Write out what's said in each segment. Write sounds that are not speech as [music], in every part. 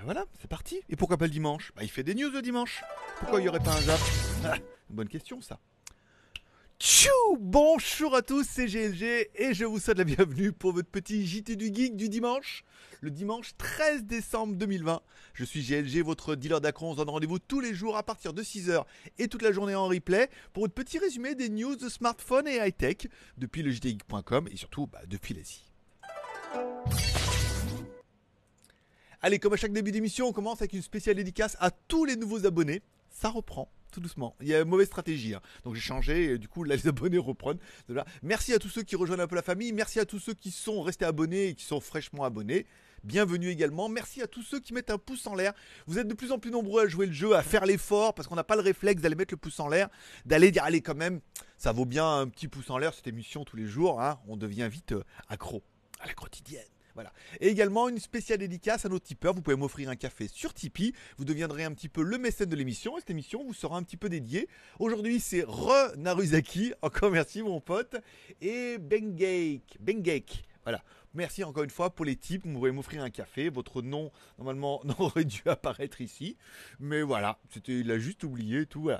Ben voilà, c'est parti. Et pourquoi pas le dimanche bah, il fait des news le dimanche. Pourquoi il n'y aurait pas un zap [laughs] Bonne question, ça. Tchou Bonjour à tous, c'est GLG et je vous souhaite la bienvenue pour votre petit JT du Geek du dimanche, le dimanche 13 décembre 2020. Je suis GLG, votre dealer d'acron. On se donne rendez-vous tous les jours à partir de 6h et toute la journée en replay pour votre petit résumé des news de smartphone et high-tech depuis le JTGeek.com et surtout bah, depuis l'Asie. Allez, comme à chaque début d'émission, on commence avec une spéciale dédicace à tous les nouveaux abonnés. Ça reprend tout doucement. Il y a une mauvaise stratégie. Hein. Donc j'ai changé et du coup là les [laughs] abonnés reprennent. Merci à tous ceux qui rejoignent un peu la famille. Merci à tous ceux qui sont restés abonnés et qui sont fraîchement abonnés. Bienvenue également. Merci à tous ceux qui mettent un pouce en l'air. Vous êtes de plus en plus nombreux à jouer le jeu, à faire l'effort, parce qu'on n'a pas le réflexe d'aller mettre le pouce en l'air, d'aller dire allez quand même, ça vaut bien un petit pouce en l'air cette émission tous les jours. Hein. On devient vite euh, accro à la quotidienne. Et également une spéciale dédicace à nos tipeurs. Vous pouvez m'offrir un café sur Tipeee. Vous deviendrez un petit peu le mécène de l'émission et cette émission vous sera un petit peu dédiée. Aujourd'hui, c'est Re Encore merci, mon pote. Et Bengake. Bengake. Voilà. Merci encore une fois pour les tips. Vous pouvez m'offrir un café. Votre nom, normalement, n'aurait [laughs] dû apparaître ici. Mais voilà, c'était, il a juste oublié tout.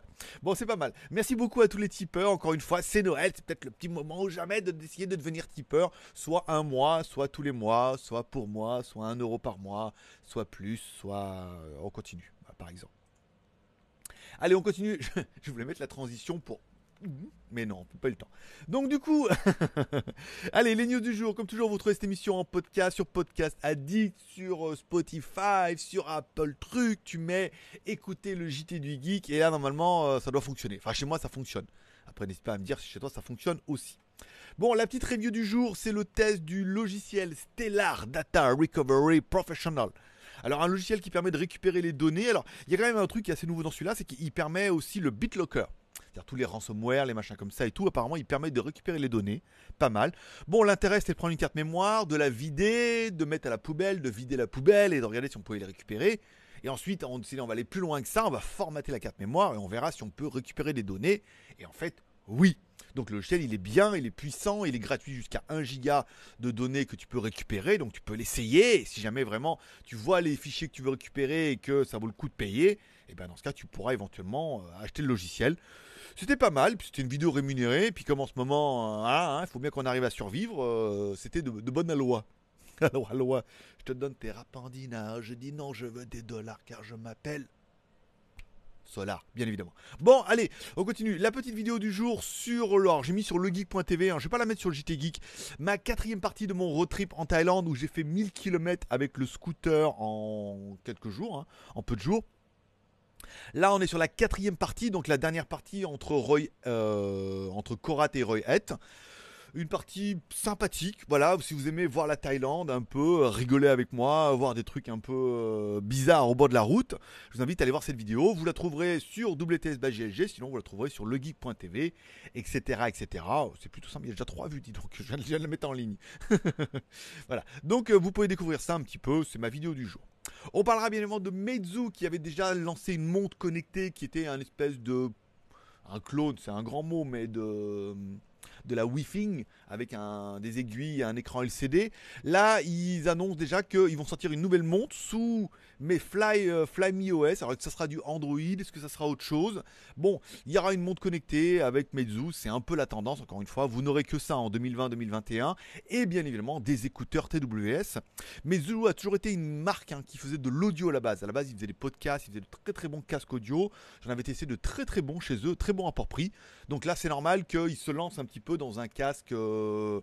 Bon, c'est pas mal. Merci beaucoup à tous les tipeurs. Encore une fois, c'est Noël. C'est peut-être le petit moment ou jamais d'essayer de, de devenir tipeur. Soit un mois, soit tous les mois, soit pour moi, soit un euro par mois, soit plus, soit euh, on continue, par exemple. Allez, on continue. [laughs] Je voulais mettre la transition pour Mhm. Mais non, on pas le temps. Donc du coup, [laughs] allez, les news du jour. Comme toujours, vous trouvez cette émission en podcast sur Podcast Addict, sur euh, Spotify, sur Apple Truc. Tu mets écouter le JT du Geek et là, normalement, euh, ça doit fonctionner. Enfin, chez moi, ça fonctionne. Après, n'hésite pas à me dire si chez toi, ça fonctionne aussi. Bon, la petite review du jour, c'est le test du logiciel Stellar Data Recovery Professional. Alors un logiciel qui permet de récupérer les données. Alors il y a quand même un truc qui est assez nouveau dans celui-là, c'est qu'il permet aussi le BitLocker c'est-à-dire tous les ransomware, les machins comme ça et tout. Apparemment, ils permettent de récupérer les données, pas mal. Bon, l'intérêt c'est de prendre une carte mémoire, de la vider, de mettre à la poubelle, de vider la poubelle et de regarder si on pouvait les récupérer. Et ensuite, on on va aller plus loin que ça, on va formater la carte mémoire et on verra si on peut récupérer des données. Et en fait, oui, donc le logiciel, il est bien, il est puissant, il est gratuit jusqu'à 1 giga de données que tu peux récupérer. Donc tu peux l'essayer. Si jamais vraiment tu vois les fichiers que tu veux récupérer et que ça vaut le coup de payer, et eh bien dans ce cas, tu pourras éventuellement euh, acheter le logiciel. C'était pas mal, puis c'était une vidéo rémunérée, puis comme en ce moment, euh, il hein, hein, faut bien qu'on arrive à survivre, euh, c'était de, bonnes bonne loi. [laughs] Alors, je te donne tes rapandines, je dis non, je veux des dollars car je m'appelle Solar, bien évidemment. Bon, allez, on continue. La petite vidéo du jour sur l'or. J'ai mis sur legeek.tv, hein, je vais pas la mettre sur le JT Geek. Ma quatrième partie de mon road trip en Thaïlande où j'ai fait 1000 km avec le scooter en quelques jours, hein, en peu de jours. Là, on est sur la quatrième partie, donc la dernière partie entre euh, entre Korat et Roy Het une partie sympathique. Voilà, si vous aimez voir la Thaïlande un peu, euh, rigoler avec moi, voir des trucs un peu euh, bizarres au bord de la route, je vous invite à aller voir cette vidéo. Vous la trouverez sur WTS sinon vous la trouverez sur legeek.tv, etc. etc. Oh, c'est plutôt simple, il y a déjà trois vues, dis donc, [laughs] je viens de la mettre en ligne. [laughs] voilà, donc euh, vous pouvez découvrir ça un petit peu, c'est ma vidéo du jour. On parlera bien évidemment de Meizu qui avait déjà lancé une montre connectée qui était un espèce de. Un clone, c'est un grand mot, mais de de la wi avec un, des aiguilles, et un écran LCD. Là, ils annoncent déjà qu'ils vont sortir une nouvelle montre sous mes Fly, euh, OS. Alors, que ça sera du Android, est-ce que ça sera autre chose Bon, il y aura une montre connectée avec Meizu, c'est un peu la tendance, encore une fois. Vous n'aurez que ça en 2020-2021. Et bien évidemment, des écouteurs TWS. Meizu a toujours été une marque hein, qui faisait de l'audio à la base. À la base, ils faisaient des podcasts, ils faisaient de très très bons casques audio. J'en avais testé de très très bons chez eux, très bons à port prix. Donc là, c'est normal qu'ils se lancent un petit peu dans un casque euh,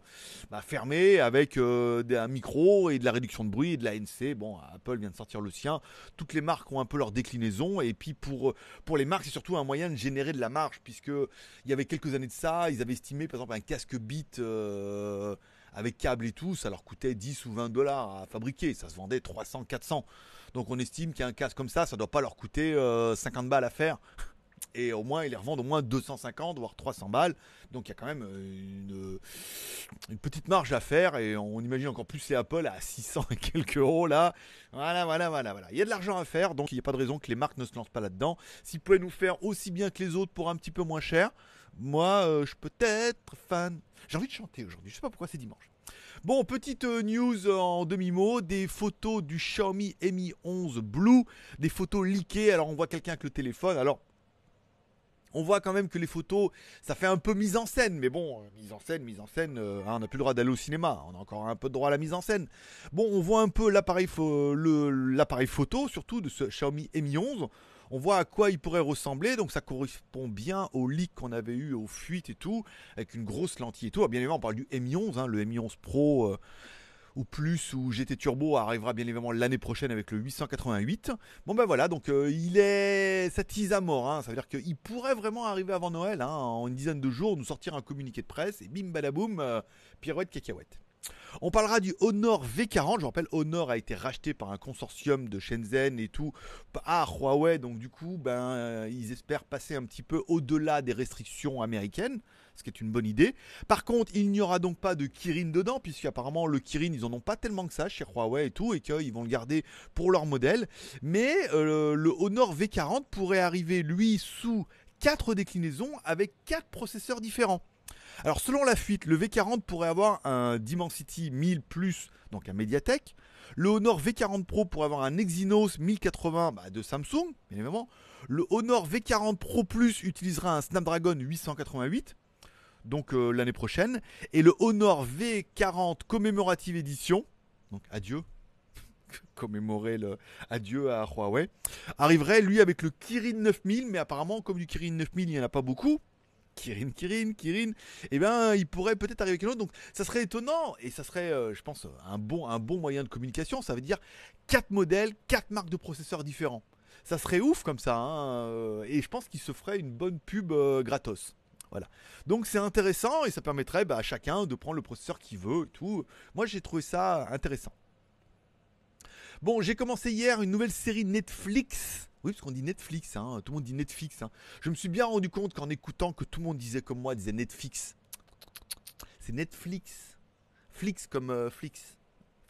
bah, fermé avec euh, un micro et de la réduction de bruit et de nc Bon, Apple vient de sortir le sien. Toutes les marques ont un peu leur déclinaison. Et puis pour, pour les marques, c'est surtout un moyen de générer de la marge, puisque il y avait quelques années de ça, ils avaient estimé par exemple un casque Beat. Euh, avec câble et tout, ça leur coûtait 10 ou 20 dollars à fabriquer. Ça se vendait 300, 400. Donc on estime qu'un casque comme ça, ça ne doit pas leur coûter 50 balles à faire et au moins ils les revendent au moins 250 voire 300 balles. Donc il y a quand même euh, une, euh, une, petite marge à faire et on imagine encore plus c'est Apple à 600 et quelques euros là. Voilà, voilà, voilà, voilà. Il y a de l'argent à faire donc il n'y a pas de raison que les marques ne se lancent pas là-dedans. S'ils pouvaient nous faire aussi bien que les autres pour un petit peu moins cher, moi euh, je peux être fan. J'ai envie de chanter aujourd'hui, je sais pas pourquoi c'est dimanche. Bon, petite news en demi-mot, des photos du Xiaomi Mi 11 Blue, des photos leakées. Alors on voit quelqu'un avec le téléphone. Alors on voit quand même que les photos, ça fait un peu mise en scène, mais bon, euh, mise en scène, mise en scène, euh, hein, on n'a plus le droit d'aller au cinéma, on a encore un peu de droit à la mise en scène. Bon, on voit un peu l'appareil photo, surtout de ce Xiaomi Mi 11. On voit à quoi il pourrait ressembler, donc ça correspond bien au leak qu'on avait eu aux fuites et tout, avec une grosse lentille et tout. Ah, bien évidemment, on parle du Mi 11, hein, le Mi 11 Pro. Euh, ou plus ou GT Turbo arrivera bien évidemment l'année prochaine avec le 888. Bon ben voilà, donc euh, il est ça à mort, hein. ça veut dire qu'il pourrait vraiment arriver avant Noël, hein. en une dizaine de jours, nous sortir un communiqué de presse et bim badaboum, euh, pirouette cacahuète. On parlera du Honor V40. Je rappelle, Honor a été racheté par un consortium de Shenzhen et tout à Huawei. Donc du coup, ben, euh, ils espèrent passer un petit peu au-delà des restrictions américaines, ce qui est une bonne idée. Par contre, il n'y aura donc pas de Kirin dedans, puisqu'apparemment le Kirin, ils en ont pas tellement que ça chez Huawei et tout, et qu'ils vont le garder pour leur modèle. Mais euh, le Honor V40 pourrait arriver, lui, sous quatre déclinaisons avec quatre processeurs différents. Alors selon la fuite, le V40 pourrait avoir un Dimensity 1000 Plus, donc un Mediatek. Le Honor V40 Pro pourrait avoir un Exynos 1080 bah, de Samsung, bien évidemment. Le Honor V40 Pro Plus utilisera un Snapdragon 888, donc euh, l'année prochaine. Et le Honor V40 Commémorative Edition, donc adieu, [laughs] commémorer le adieu à Huawei, arriverait lui avec le Kirin 9000, mais apparemment comme du Kirin 9000 il n'y en a pas beaucoup. Kirin, Kirin, Kirin, eh bien, il pourrait peut-être arriver quelqu'un autre. Donc, ça serait étonnant et ça serait, euh, je pense, un bon, un bon moyen de communication. Ça veut dire quatre modèles, quatre marques de processeurs différents. Ça serait ouf comme ça. Hein, euh, et je pense qu'il se ferait une bonne pub euh, gratos. Voilà. Donc c'est intéressant et ça permettrait bah, à chacun de prendre le processeur qu'il veut et tout. Moi j'ai trouvé ça intéressant. Bon, j'ai commencé hier une nouvelle série Netflix oui, parce qu'on dit Netflix, hein. tout le monde dit Netflix. Hein. Je me suis bien rendu compte qu'en écoutant que tout le monde disait comme moi, disait Netflix. C'est Netflix. Flix comme euh, Flix.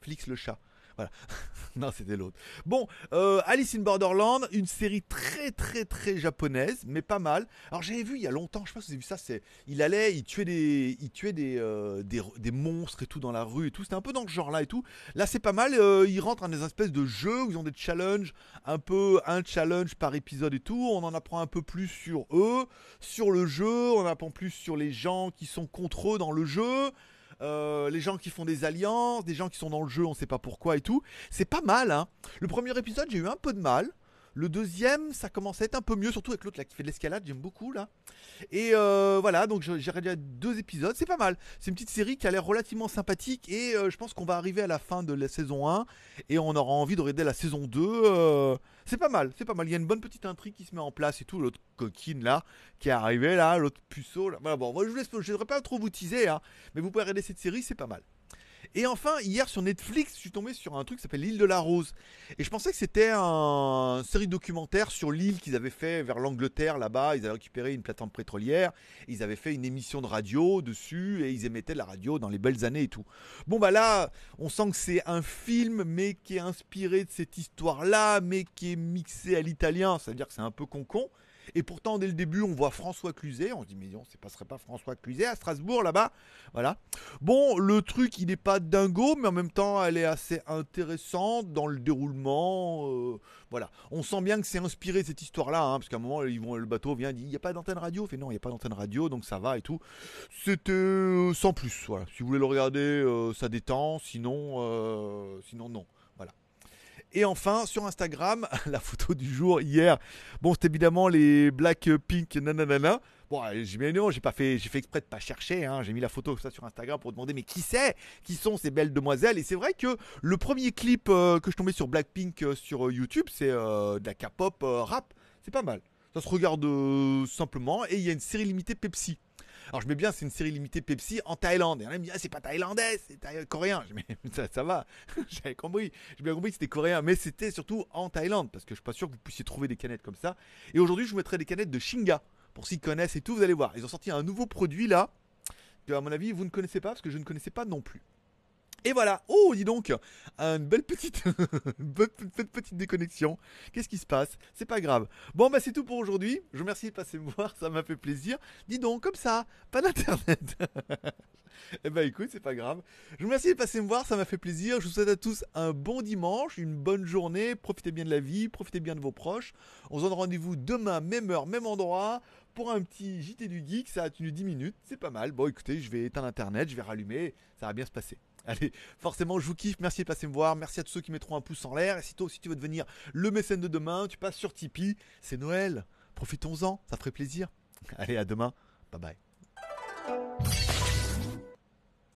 Flix le chat. Voilà. [laughs] non, c'était l'autre. Bon, euh, Alice in Borderland, une série très très très japonaise, mais pas mal. Alors j'avais vu il y a longtemps, je sais pas si vous avez vu ça, c'est il allait, il tuait des, il euh, des, des, monstres et tout dans la rue et tout. C'était un peu dans ce genre-là et tout. Là, c'est pas mal. Il euh, ils rentrent dans des espèces de jeux où ils ont des challenges, un peu un challenge par épisode et tout. On en apprend un peu plus sur eux, sur le jeu. On apprend plus sur les gens qui sont contre eux dans le jeu. Euh, les gens qui font des alliances, des gens qui sont dans le jeu, on sait pas pourquoi et tout. C'est pas mal, hein. Le premier épisode, j'ai eu un peu de mal. Le deuxième, ça commence à être un peu mieux, surtout avec l'autre là qui fait de l'escalade, j'aime beaucoup là. Et euh, voilà, donc j'ai regardé deux épisodes, c'est pas mal. C'est une petite série qui a l'air relativement sympathique et euh, je pense qu'on va arriver à la fin de la saison 1 et on aura envie de regarder la saison 2. Euh, c'est pas mal, c'est pas mal. Il y a une bonne petite intrigue qui se met en place et tout. L'autre coquine là qui est arrivé là, l'autre puceau là. Voilà, bon, moi je vous laisse, je pas trop vous teaser, hein, mais vous pouvez regarder cette série, c'est pas mal. Et enfin, hier sur Netflix, je suis tombé sur un truc qui s'appelle L'île de la Rose. Et je pensais que c'était une série documentaire sur l'île qu'ils avaient fait vers l'Angleterre là-bas. Ils avaient récupéré une plateforme pétrolière. Ils avaient fait une émission de radio dessus et ils émettaient de la radio dans les belles années et tout. Bon, bah là, on sent que c'est un film, mais qui est inspiré de cette histoire-là, mais qui est mixé à l'italien. cest à dire que c'est un peu con-con. Et pourtant, dès le début, on voit François Cluzet. On se dit, mais on ne passerait pas François Cluzet à Strasbourg là-bas. Voilà. Bon, le truc, il n'est pas dingo, mais en même temps, elle est assez intéressante dans le déroulement. Euh, voilà. On sent bien que c'est inspiré cette histoire-là, hein, parce qu'à un moment, ils vont, le bateau vient, dit, il n'y a pas d'antenne radio. Il fait non, il n'y a pas d'antenne radio, donc ça va et tout. C'était euh, sans plus. Voilà. Si vous voulez le regarder, euh, ça détend. Sinon, sinon non. Et enfin, sur Instagram, [laughs] la photo du jour hier, bon, c'est évidemment les Blackpink Pink nananana. Bon, j'ai non, j'ai pas fait, j'ai fait exprès de pas chercher. Hein. J'ai mis la photo ça sur Instagram pour demander mais qui c'est, qui sont ces belles demoiselles. Et c'est vrai que le premier clip euh, que je tombais sur Blackpink euh, sur euh, YouTube, c'est de la K-pop rap. C'est pas mal. Ça se regarde simplement et il y a une série limitée Pepsi. Alors je mets bien, c'est une série limitée Pepsi en Thaïlande. Et on me dit, ah, c'est pas thaïlandais, c'est coréen. Je mets, [laughs] ça, ça va, [laughs] j'avais compris. J'ai bien compris que c'était coréen, mais c'était surtout en Thaïlande, parce que je suis pas sûr que vous puissiez trouver des canettes comme ça. Et aujourd'hui, je vous mettrai des canettes de Shinga, pour s'ils connaissent et tout, vous allez voir. Ils ont sorti un nouveau produit là, que à mon avis, vous ne connaissez pas, parce que je ne connaissais pas non plus. Et voilà, oh dis donc, une belle petite, [laughs] petite, déconnexion. Qu'est-ce qui se passe C'est pas grave. Bon bah c'est tout pour aujourd'hui. Je vous remercie de passer me voir, ça m'a fait plaisir. Dis donc, comme ça, pas d'internet. [laughs] eh bah écoute, c'est pas grave. Je vous remercie de passer me voir, ça m'a fait plaisir. Je vous souhaite à tous un bon dimanche, une bonne journée. Profitez bien de la vie, profitez bien de vos proches. On se donne rendez-vous demain, même heure, même endroit pour un petit JT du geek, ça a tenu 10 minutes, c'est pas mal. Bon écoutez, je vais éteindre l'internet, je vais rallumer, ça va bien se passer. Allez, forcément, je vous kiffe. Merci de passer me voir. Merci à tous ceux qui mettront un pouce en l'air. Et si toi aussi tu veux devenir le mécène de demain, tu passes sur Tipeee. C'est Noël. Profitons-en. Ça ferait plaisir. Allez, à demain. Bye bye.